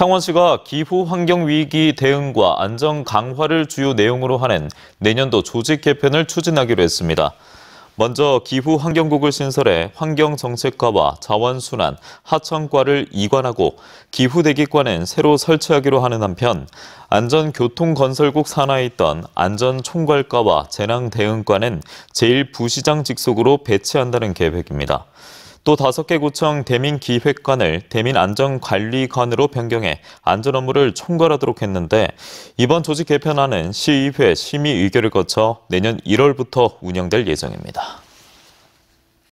창원시가 기후 환경 위기 대응과 안전 강화를 주요 내용으로 하는 내년도 조직 개편을 추진하기로 했습니다. 먼저 기후 환경국을 신설해 환경 정책과와 자원 순환, 하천과를 이관하고 기후 대기과는 새로 설치하기로 하는 한편 안전 교통 건설국 산하에 있던 안전 총괄과와 재난 대응과는 제1부시장 직속으로 배치한다는 계획입니다. 또 다섯 개 구청 대민기획관을 대민안전관리관으로 변경해 안전 업무를 총괄하도록 했는데 이번 조직 개편안은 시의회 심의 의결을 거쳐 내년 1월부터 운영될 예정입니다.